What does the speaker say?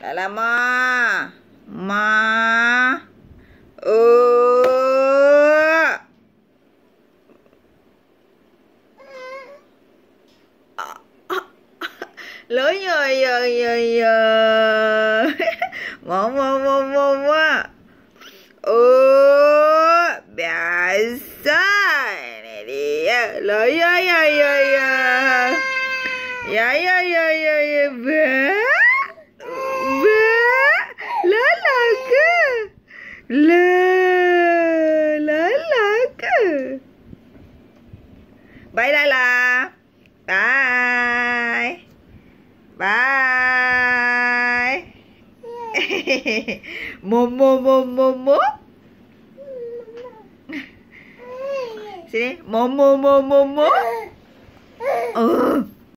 lại là ma ma ừ lưới rồi rồi rồi rồi một một một một một ừ bà sai này đi lưới rồi rồi rồi rồi rồi rồi rồi Le Lala ke? Bye Lala. Bye. Bye. mo, momo mo Sini, mo mo mo, Oh.